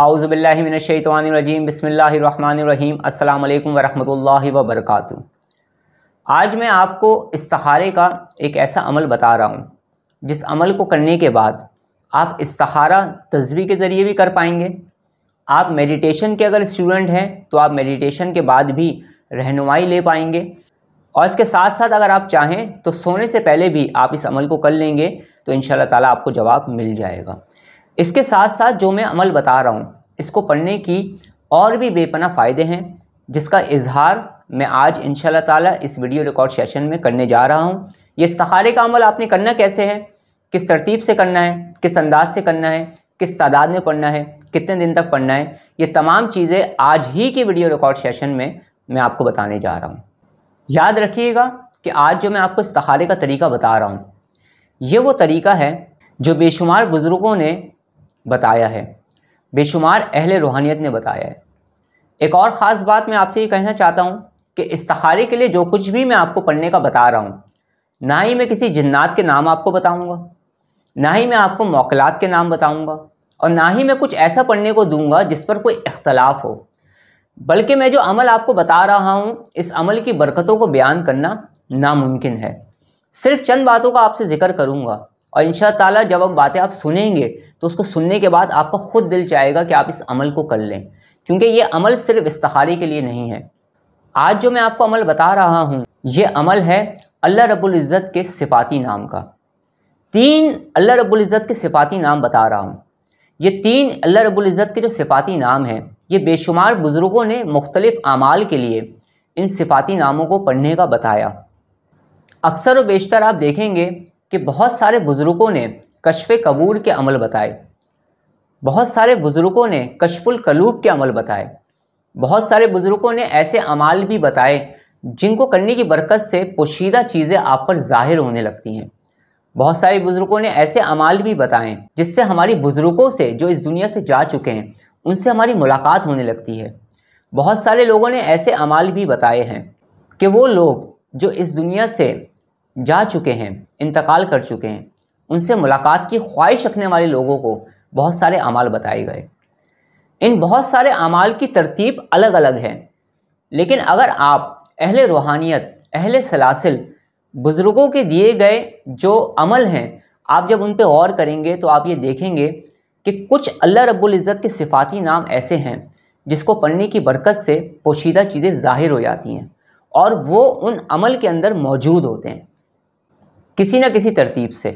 आउज़बिल्लिमिनशैतवानरजीम बसमीम अल्लाम वरहमल वबरक आज मैं आपको इस्तारे का एक ऐसा अमल बता रहा हूँ जिस अमल को करने के बाद आप इसहारा तस्वीर के ज़रिए भी कर पाएंगे आप मेडिटेशन के अगर स्टूडेंट हैं तो आप मेडिटेशन के बाद भी रहनुमाई ले पाएंगे और इसके साथ साथ अगर आप चाहें तो सोने से पहले भी आप इस अमल को कर लेंगे तो इन ताला आपको जवाब मिल जाएगा इसके साथ साथ जो मैं अमल बता रहा हूँ इसको पढ़ने की और भी बेपना फ़ायदे हैं जिसका इजहार मैं आज इन ताला इस वीडियो रिकॉर्ड सेशन में करने जा रहा हूँ ये इस्तारे का अमल आपने करना कैसे है किस तरतीब से करना है किस अंदाज से करना है किस तादाद में पढ़ना है कितने दिन तक पढ़ना है ये तमाम चीज़ें आज ही के वीडियो रिकॉर्ड सेशन में मैं आपको बताने जा रहा हूँ याद रखिएगा कि आज जो मैं आपको इस्तारे का तरीका बता रहा हूँ ये वो तरीका है जो बेशुमार बुज़ुर्गों ने बताया है बेशुमार अहले रूहानियत ने बताया है एक और ख़ास बात मैं आपसे ये कहना चाहता हूँ कि इस्तारे के लिए जो कुछ भी मैं आपको पढ़ने का बता रहा हूँ ना ही मैं किसी जन्नात के नाम आपको बताऊँगा ना ही मैं आपको मौकलात के नाम बताऊँगा और ना ही मैं कुछ ऐसा पढ़ने को दूंगा जिस पर कोई इख्तलाफ हो बल्कि मैं जो अमल आपको बता रहा हूँ इस अमल की बरकतों को बयान करना नामुमकिन है सिर्फ चंद बातों का आपसे ज़िक्र करूँगा और इन ताला जब हम बातें आप सुनेंगे तो उसको सुनने के बाद आपका खुद दिल चाहेगा कि आप इस अमल को कर लें क्योंकि ये अमल सिर्फ इस्तारी के लिए नहीं है आज जो मैं आपको अमल बता रहा हूँ ये अमल है अल्लाह रबुल्ज़त के सिफाती नाम का तीन अल्लाह रबुल्ज़त के सिफाती नाम बता रहा हूँ ये तीन अल्लाह रबुल्ज़त के जो सिफाती नाम हैं ये बेशुमार बुज़ुर्गों ने मुख्तलिफ़ आमाल के लिए इन सिफाती नामों को पढ़ने का बताया अक्सर व बेशतर आप देखेंगे कि बहुत सारे बुज़ुर्गों ने कशफ़ कबूर के अमल बताए बहुत सारे बुज़ुर्गों ने कशफुल कलूब के अमल बताए बहुत सारे बुज़ुर्गों ने ऐसे अमाल भी बताए जिनको करने की बरकत से पोशीदा चीज़ें आप पर ज़ाहिर होने लगती हैं बहुत सारे बुज़ुर्गों ने ऐसे अमाल भी बताएं जिससे हमारी बुज़ुर्गों से जो इस दुनिया से जा चुके हैं उनसे हमारी मुलाकात होने लगती है बहुत सारे लोगों ने ऐसे अमाल भी बताए हैं कि वो लोग जो इस दुनिया से जा चुके हैं इंतकाल कर चुके हैं उनसे मुलाकात की ख्वाहिश रखने वाले लोगों को बहुत सारे अमाल बताए गए इन बहुत सारे अमाल की तरतीब अलग अलग है लेकिन अगर आप अहल रूहानियत अहल सलासिल बुज़ुर्गों के दिए गए जो अमल हैं आप जब उन पर गौर करेंगे तो आप ये देखेंगे कि कुछ अल्लाह रब्बुल इज़्ज़त के सिफाती नाम ऐसे हैं जिसको पढ़ने की बरकत से पोशीदा चीज़ें ज़ाहिर हो जाती हैं और वो उन अमल के अंदर मौजूद होते हैं किसी ना किसी तरतीब से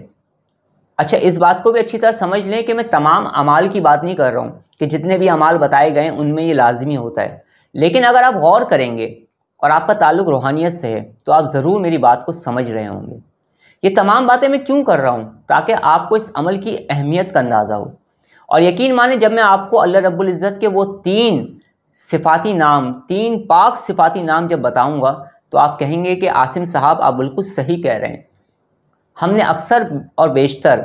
अच्छा इस बात को भी अच्छी तरह समझ लें कि मैं तमाम अमाल की बात नहीं कर रहा हूँ कि जितने भी अमाल बताए गए उनमें ये लाजमी होता है लेकिन अगर आप गौर करेंगे और आपका ताल्लुक रूहानियत से है तो आप ज़रूर मेरी बात को समझ रहे होंगे ये तमाम बातें मैं क्यों कर रहा हूँ ताकि आपको इस अमल की अहमियत का अंदाज़ा हो और यकीन माने जब मैं आपको अल्लाह रब्बुल इज़्ज़त के वो तीन सिफाती नाम तीन पाक सिफाती नाम जब बताऊँगा तो आप कहेंगे कि आसिम साहब आप बिल्कुल सही कह रहे हैं हमने अक्सर और बेशतर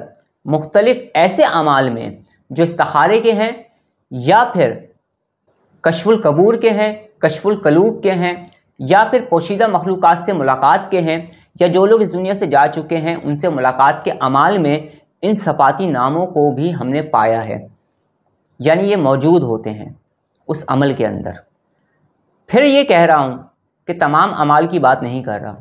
मुख्तलिफ़ ऐसे अमाल में जो इस्तारे के हैं या फिर कशफुल कबूर के हैं कशफुल कलूब के हैं या फिर पोशीदा मखलूक से मुलाकात के हैं या जो लोग इस दुनिया से जा चुके हैं उनसे मुलाकात के अमाल में इन सपाती नामों को भी हमने पाया है यानी ये मौजूद होते हैं उस अमल के अंदर फिर ये कह रहा हूँ कि तमाम अमाल की बात नहीं कर रहा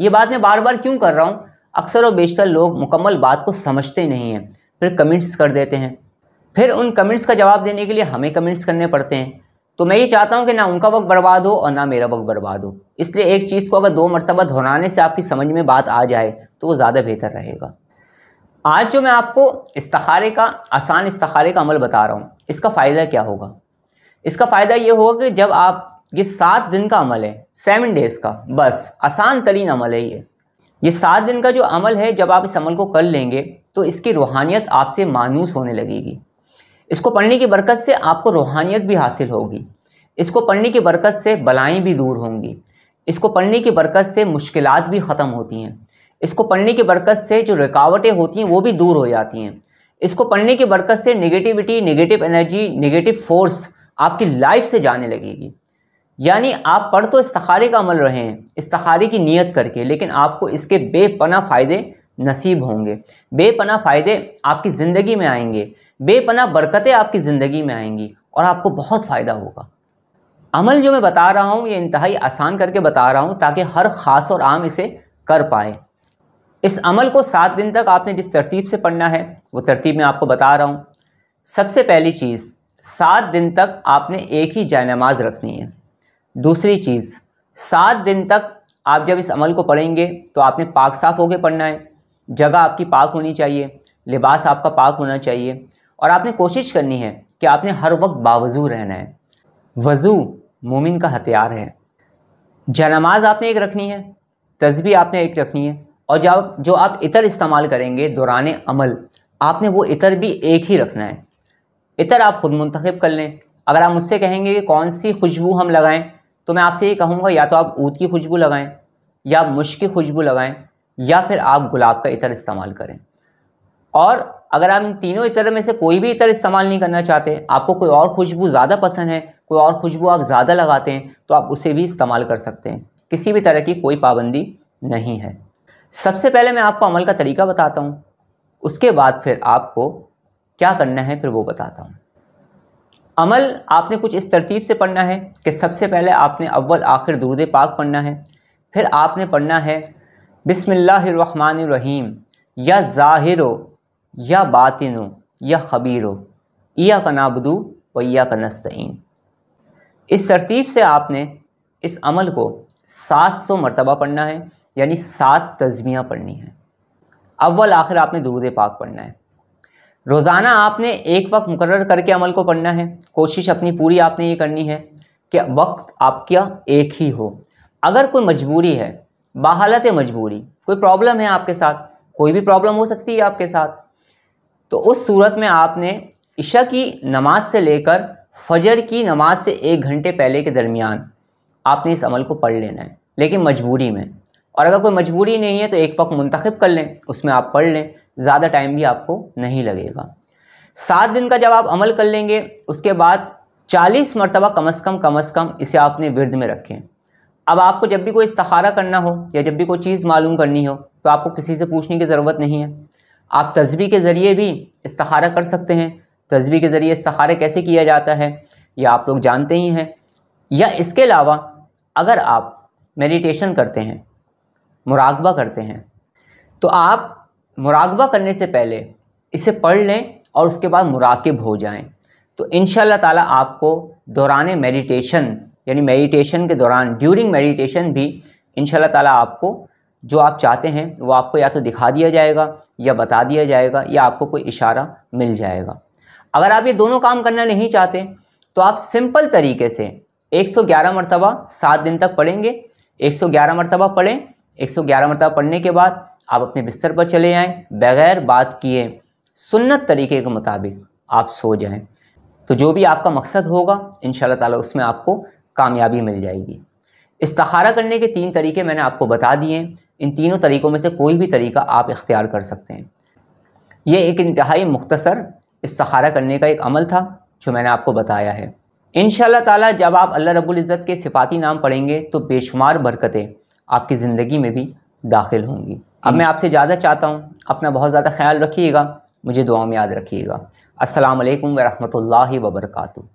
ये बात मैं बार बार क्यों कर रहा हूँ अक्सर और बेशतर लोग मुकम्मल बात को समझते नहीं हैं फिर कमेंट्स कर देते हैं फिर उन कमेंट्स का जवाब देने के लिए हमें कमेंट्स करने पड़ते हैं तो मैं ये चाहता हूँ कि ना उनका वक्त बर्बाद हो और ना मेरा वक्त बर्बाद हो इसलिए एक चीज़ को अगर दो मरतबा दोहराने से आपकी समझ में बात आ जाए तो वो ज़्यादा बेहतर रहेगा आज जो मैं आपको इस्तारे का आसान इस्तारे का अमल बता रहा हूँ इसका फ़ायदा क्या होगा इसका फ़ायदा ये होगा कि जब आप ये सात दिन का अमल है सेवन डेज़ का बस आसान तरीन अमल है ये ये सात दिन का जो अमल है जब आप इस अमल को कर लेंगे तो इसकी रूहानियत आपसे मानूस होने लगेगी इसको पढ़ने की बरकत से आपको रूहानियत भी हासिल होगी इसको पढ़ने की बरकत से बलाएँ भी दूर होंगी इसको पढ़ने की बरकत से मुश्किल भी ख़त्म होती हैं इसको पढ़ने की बरकत से जो रुकावटें होती हैं वो भी दूर हो जाती हैं इसको पढ़ने की बरकत से negativity negative energy negative force आपकी लाइफ से जाने लगेगी यानी आप पढ़ तो इस्तारे का अमल रहे हैं इस्तारे की नीयत करके लेकिन आपको इसके बेपना फ़ायदे नसीब होंगे बेपना फ़ायदे आपकी ज़िंदगी में आएंगे बेपना बरकतें आपकी ज़िंदगी में आएंगी और आपको बहुत फ़ायदा होगा अमल जो मैं बता रहा हूँ ये इंतहाई आसान करके बता रहा हूँ ताकि हर ख़ास और आम इसे कर पाए इस अमल को सात दिन तक आपने जिस तरतीब से पढ़ना है वो तरतीब मैं आपको बता रहा हूँ सबसे पहली चीज़ सात दिन तक आपने एक ही जाय नमाज रखनी है दूसरी चीज़ सात दिन तक आप जब इस अमल को पढ़ेंगे तो आपने पाक साफ होकर पढ़ना है जगह आपकी पाक होनी चाहिए लिबास आपका पाक होना चाहिए और आपने कोशिश करनी है कि आपने हर वक्त बावजू रहना है वज़ू मोमिन का हथियार है जनमाज आपने एक रखनी है तस्बी आपने एक रखनी है और जब जो आप इतर इस्तेमाल करेंगे दौरान अमल आपने वो इतर भी एक ही रखना है इतर आप ख़ुद मंतखब कर लें अगर आप मुझसे कहेंगे कि कौन सी खुशबू हम लगाएं तो मैं आपसे ये कहूँगा या तो आप ऊद की खुशबू लगाएं या मुश्क की खुशबू लगाएं या फिर आप गुलाब का इतर इस्तेमाल करें और अगर आप इन तीनों इतर में से कोई भी इतर इस्तेमाल नहीं करना चाहते आपको कोई और खुशबू ज़्यादा पसंद है कोई और खुशबू आप ज़्यादा लगाते हैं तो आप उसे भी इस्तेमाल कर सकते हैं किसी भी तरह की कोई पाबंदी नहीं है सबसे पहले मैं आपको अमल का तरीका बताता हूँ उसके बाद फिर आपको क्या करना है फिर वो बताता हूँ अमल आपने कुछ इस तरतीब से पढ़ना है कि सबसे पहले आपने अव्वल आखिर दुरुद पाक पढ़ना है फिर आपने पढ़ना है बिसमीम या ज़ाहिर या बातिन या खबीर या का नाबदू व या का नस्तीन इस तरतीब से आपने इस अमल को 700 मरतबा पढ़ना है यानी सात तजमियाँ पढ़नी है अव्वल आखिर आपने दुरुद पाक पढ़ना है रोज़ाना आपने एक वक्त मुकर करके अमल को पढ़ना है कोशिश अपनी पूरी आपने ये करनी है कि वक्त आपका एक ही हो अगर कोई मजबूरी है बाहालत मजबूरी कोई प्रॉब्लम है आपके साथ कोई भी प्रॉब्लम हो सकती है आपके साथ तो उस सूरत में आपने इशा की नमाज से लेकर फजर की नमाज से एक घंटे पहले के दरमियान आपने इस अमल को पढ़ लेना है लेकिन मजबूरी में और अगर कोई मजबूरी नहीं है तो एक वक्त मुंतखब कर लें उसमें आप पढ़ लें ज़्यादा टाइम भी आपको नहीं लगेगा सात दिन का जब आप अमल कर लेंगे उसके बाद चालीस मरतबा कम अज़ कम कम अज़ कम इसे आप अपने विरद में रखें अब आपको जब भी कोई इस्तारा करना हो या जब भी कोई चीज़ मालूम करनी हो तो आपको किसी से पूछने की ज़रूरत नहीं है आप तस्वी के ज़रिए भी इस्तारा कर सकते हैं तस्वीर के ज़रिए इस्तारे कैसे किया जाता है या आप लोग जानते ही हैं या इसके अलावा अगर आप मेडिटेशन करते हैं मुराकबा करते हैं तो आप मुराकबा करने से पहले इसे पढ़ लें और उसके बाद मुराकब हो जाएं तो इन ताला आपको दौरान मेडिटेशन यानी मेडिटेशन के दौरान ड्यूरिंग मेडिटेशन भी इन ताला आपको जो आप चाहते हैं वो आपको या तो दिखा दिया जाएगा या बता दिया जाएगा या आपको कोई इशारा मिल जाएगा अगर आप ये दोनों काम करना नहीं चाहते तो आप सिंपल तरीके से 111 मरतबा सात दिन तक पढ़ेंगे 111 मरतबा पढ़ें 111 मरतब पढ़ने के बाद आप अपने बिस्तर पर चले आएँ बगैर बात किए सुन्नत तरीके के मुताबिक आप सो जाएँ तो जो भी आपका मकसद होगा इन ताला उसमें आपको कामयाबी मिल जाएगी इस्तारा करने के तीन तरीके मैंने आपको बता दिए इन तीनों तरीक़ों में से कोई भी तरीका आप इख्तियार कर सकते हैं ये एक इंतहाई मुख्तसर इस्तारा करने का एक अमल था जो मैंने आपको बताया है इन ताला जब आप अल्लाह रबुल्ज़त के सिफाती नाम पढ़ेंगे तो बेशुमार बरकतें आपकी ज़िंदगी में भी दाखिल होंगी अब मैं हम्म। आपसे ज़्यादा चाहता हूँ अपना बहुत ज़्यादा ख्याल रखिएगा मुझे दुआ में याद रखिएगा असलकम वरहमल वर्का